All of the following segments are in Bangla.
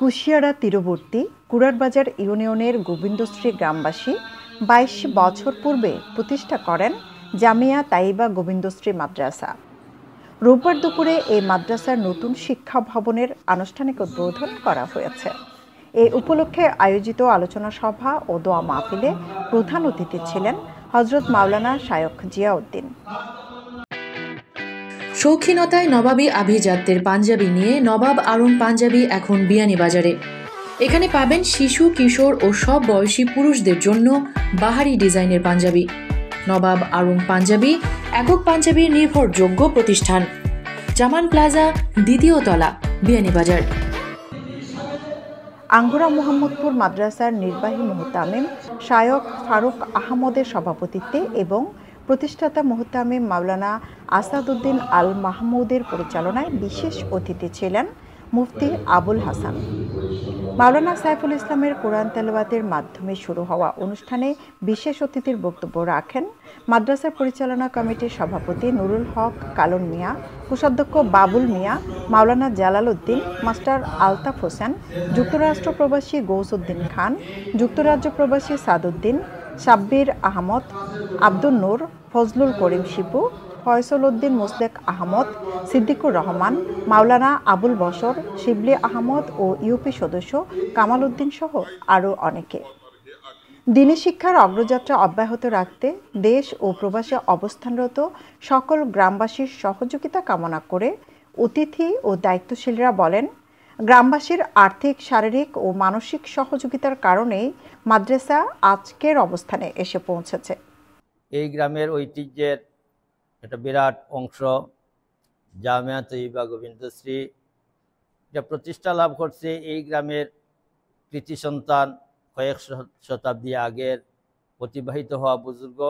কুশিয়ারা তীরবর্তী কুরারবাজার ইউনিয়নের গোবিন্দশ্রী গ্রামবাসী বাইশ বছর পূর্বে প্রতিষ্ঠা করেন জামিয়া তাইবা গোবিন্দশ্রী মাদ্রাসা রোববার দুপুরে এই মাদ্রাসার নতুন শিক্ষা ভবনের আনুষ্ঠানিক উদ্বোধন করা হয়েছে এ উপলক্ষে আয়োজিত আলোচনা সভা ও দোয়া মাহফিলে প্রধান অতিথি ছিলেন হজরত মাওলানা শায়ক জিয়াউদ্দিন শৌখিনতায় নবাবী আভিজাত্যের পাঞ্জাবি নিয়ে নবাব আরুণ পাঞ্জাবি এখন বিয়ানীবাজারে এখানে পাবেন শিশু কিশোর ও সব বয়সী পুরুষদের জন্য বাহারি ডিজাইনের পাঞ্জাবি নবাব আরুণ পাঞ্জাবি একক পাঞ্জাবি নির্ভরযোগ্য প্রতিষ্ঠান জামান প্লাজা দ্বিতীয় তলা বিয়ানীবাজার আঙ্গুরা মোহাম্মদপুর মাদ্রাসার নির্বাহী মোহতামিম শায়ক ফারুক আহমদের সভাপতিত্বে এবং প্রতিষ্ঠাতা মোহতামিম মাওলানা আসাদুদ্দিন আল মাহমুদের পরিচালনায় বিশেষ অতিথি ছিলেন মুফতি আবুল হাসান মাওলানা সাইফুল ইসলামের কোরআন তেলাওয়াতের মাধ্যমে শুরু হওয়া অনুষ্ঠানে বিশেষ অতিথির বক্তব্য রাখেন মাদ্রাসার পরিচালনা কমিটির সভাপতি নুরুল হক কালন মিয়া কোষাধ্যক্ষ বাবুল মিয়া মাওলানা জালাল উদ্দিন মাস্টার আলতাফ হোসেন যুক্তরাষ্ট্র প্রবাসী গৌসুদ্দিন খান যুক্তরাজ্য প্রবাসী সাদুদ্দিন সাব্বির আহমদ আব্দুল নূর ফজলুল করিম শিপু ফয়সল উদ্দিন মুসলেক আহমদ সিদ্দিকুর রহমান মাওলানা আবুল বসর শিবলি আহমদ ও ইউপি সদস্য কামাল উদ্দিন সহ আরও অনেকে দিনী শিক্ষার অগ্রযাত্রা অব্যাহত রাখতে দেশ ও প্রবাসে অবস্থানরত সকল গ্রামবাসীর সহযোগিতা কামনা করে অতিথি ও দায়িত্বশীলরা বলেন গ্রামবাসীর আর্থিক শারীরিক ও মানসিক সহযোগিতার কারণেই মাদ্রাসা আজকের অবস্থানে এসে পৌঁছেছে এই গ্রামের ঐতিহ্যের একটা বিরাট অংশ জামিয়া তৈবা গোবিন্দশ্রী যা প্রতিষ্ঠা লাভ করছে এই গ্রামের কৃতি সন্তান কয়েক শতাব্দী আগের অতিবাহিত হওয়া বুজুর্গ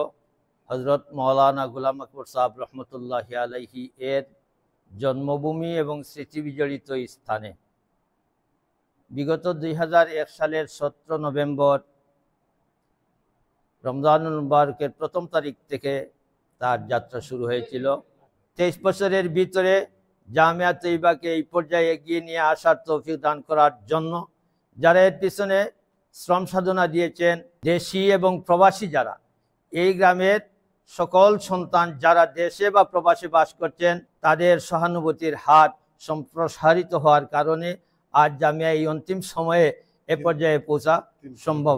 হজরত মৌলানা গুলাম আকবর সাহাব রহমতুল্লাহ আলহি এর জন্মভূমি এবং স্মৃতিবিজড়িত স্থানে বিগত দুই সালের সতেরো নভেম্বর রমজানুল মুবারকের প্রথম তারিখ থেকে তার যাত্রা শুরু হয়েছিল তেইশ বছরের ভিতরে জামিয়া তৈবাকে এই পর্যায়ে এগিয়ে নিয়ে আসার তৌফিক দান করার জন্য যারা এর পিছনে শ্রম সাধনা দিয়েছেন দেশি এবং প্রবাসী যারা এই গ্রামের সকল সন্তান যারা দেশে বা প্রবাসে বাস করছেন তাদের সহানুভূতির হাত সম্প্রসারিত হওয়ার কারণে আজ জামিয়া এই অন্তিম সময়ে এ পর্যায়ে পৌঁছা সম্ভব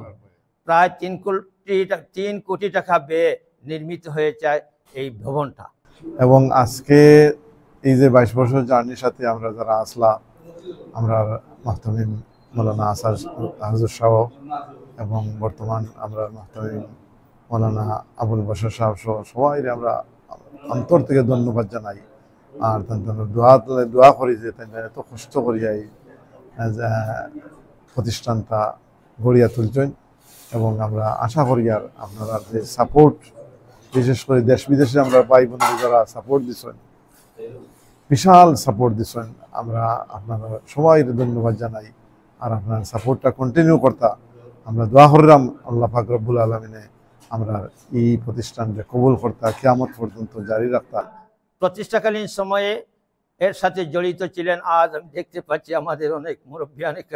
প্রায় তিন কোটি তিন কোটি টাকা ব্যয়ে নির্মিত হয়ে যায় এই ভবনটা এবং আজকে এই যে বাইশ বছর জার্নির সাথে আমরা যারা আসলাম আমরা মাহতামিম মৌলানা আসার হাজুর সাহ এবং বর্তমান আমরা মাহতামিম মৌলানা আবুল বসর সাহ সহ সবাই আমরা অন্তর থেকে ধন্যবাদ জানাই আর দোয়া দোয়া করি যে এত কষ্ট করিয়াই প্রতিষ্ঠানটা গড়িয়া তুলছেন এবং আমরা আশা করি আর আপনারা যে সাপোর্ট বিশেষ করে দেশ বিদেশে আমরা ভাই বন্ধু যারা সাপোর্ট দিচ্ছেন বিশাল সাপোর্ট দিচ্ছেন আমরা আপনারা সবাই ধন্যবাদ জানাই আর আপনার সাপোর্টটা কন্টিনিউ করতা আমরা দোয়া আল্লাহ ফাকরবুল আলমিনে আমরা এই প্রতিষ্ঠানটা কবুল করতা কেয়ামত পর্যন্ত জারি রাখতাম প্রতিষ্ঠাকালীন সময়ে এর সাথে জড়িত ছিলেন আজ আমি দেখতে পাচ্ছি আমাদের অনেক মুরব্বিয়ান অনেক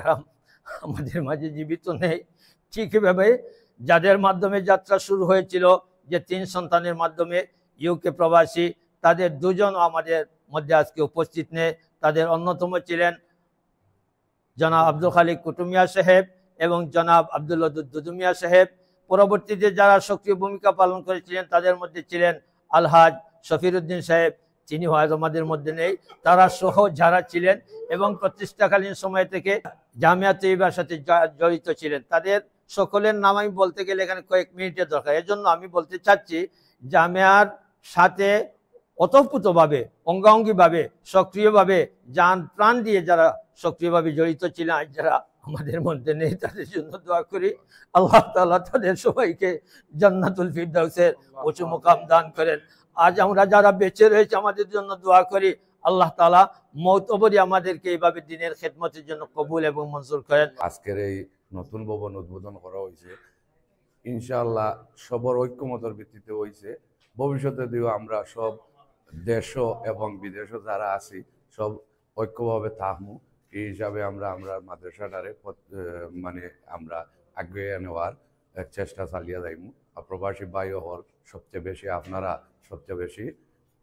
আমাদের মাঝে জীবিত নেই ঠিক এভাবে যাদের মাধ্যমে যাত্রা শুরু হয়েছিল যে তিন সন্তানের মাধ্যমে ইউকে প্রবাসী তাদের দুজন আমাদের মধ্যে আজকে উপস্থিত নেই তাদের অন্যতম ছিলেন জনাব আব্দুল খালিক কুটুমিয়া সাহেব এবং জনাব আব্দুল দুদুমিয়া সাহেব পরবর্তীতে যারা সক্রিয় ভূমিকা পালন করেছিলেন তাদের মধ্যে ছিলেন আলহাজ শফিরুদ্দিন সাহেব তিনি হয়তো আমাদের মধ্যে নেই তারা সহ যারা ছিলেন এবং প্রতিষ্ঠাকালীন সময় থেকে জামিয়া তৈবার সাথে জড়িত ছিলেন তাদের সকলের নাম আমি বলতে গেলে এখানে কয়েক মিনিটের দরকার এজন্য আমি বলতে চাচ্ছি জামিয়ার সাথে অতপ্রতভাবে অঙ্গাঙ্গিভাবে সক্রিয়ভাবে যান প্রাণ দিয়ে যারা সক্রিয়ভাবে জড়িত ছিলেন আজ যারা আমাদের মধ্যে নেই তাদের জন্য দোয়া করি আল্লাহ তালা তাদের সবাইকে জান্নাতুল ফিরদাউসের উঁচু মোকাম দান করেন আজ আমরা যারা বেঁচে রয়েছে আমাদের জন্য দোয়া করি আল্লাহ তালা মৌতবরী আমাদেরকে এইভাবে দিনের খেদমতের জন্য কবুল এবং মঞ্জুর করেন আজকের এই নতুন ভবন উদ্বোধন করা হয়েছে ইনশাআল্লাহ সবর ঐক্যমতার ভিত্তিতে হয়েছে ভবিষ্যতে দিয়েও আমরা সব দেশ এবং বিদেশ যারা আছি সব ঐক্যভাবে থাকবো এই হিসাবে আমরা আমরা মাদ্রাসাটারে মানে আমরা আগে নেওয়ার চেষ্টা চালিয়ে যাইমু আর প্রবাসী বায়ু হল সবচেয়ে বেশি আপনারা সবচেয়ে বেশি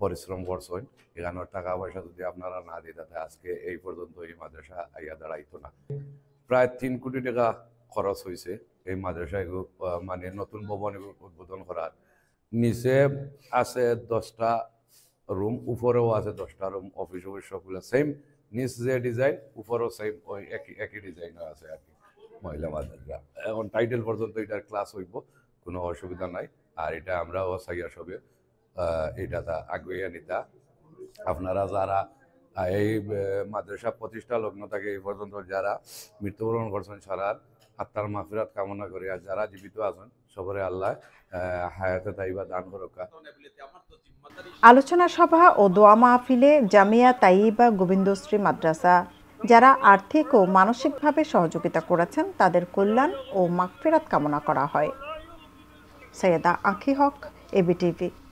পরিশ্রম করছেন এখানোর টাকা পয়সা যদি আপনারা না দিতে আজকে এই পর্যন্ত এই মাদ্রাসা আইয়া দাঁড়াইতো না প্রায় তিন কোটি টাকা খরচ হয়েছে এই মাদ্রাসায় মানে নতুন ভবন উদ্বোধন করার নিচে আছে দশটা রুম উপরেও আছে দশটা রুম অফিস অফিস সবগুলো সেম নিচ যে ডিজাইন উপরেও সেম ওই একই একই ডিজাইন আছে আর কি মহিলা মাদ্রাসা এখন টাইটেল পর্যন্ত এটার ক্লাস হইব কোনো অসুবিধা নাই আর এটা আমরাও অসাইয়া সবে এটা তা আগুয়ে নিতা আপনারা যারা এই মাদ্রাসা প্রতিষ্ঠা লগ্ন থেকে এই পর্যন্ত যারা মৃত্যুবরণ করছেন সারার আত্মার মাফিরাত কামনা করি আর যারা জীবিত আছেন সবরে আল্লাহ হায়াতে তাইবা দান করকা আলোচনা সভা ও দোয়া মাহফিলে জামিয়া তাইবা গোবিন্দশ্রী মাদ্রাসা যারা আর্থিক ও মানসিকভাবে সহযোগিতা করেছেন তাদের কল্যাণ ও মাগফেরাত কামনা করা হয় সৈয়দা আঁখি হক এবিটিভি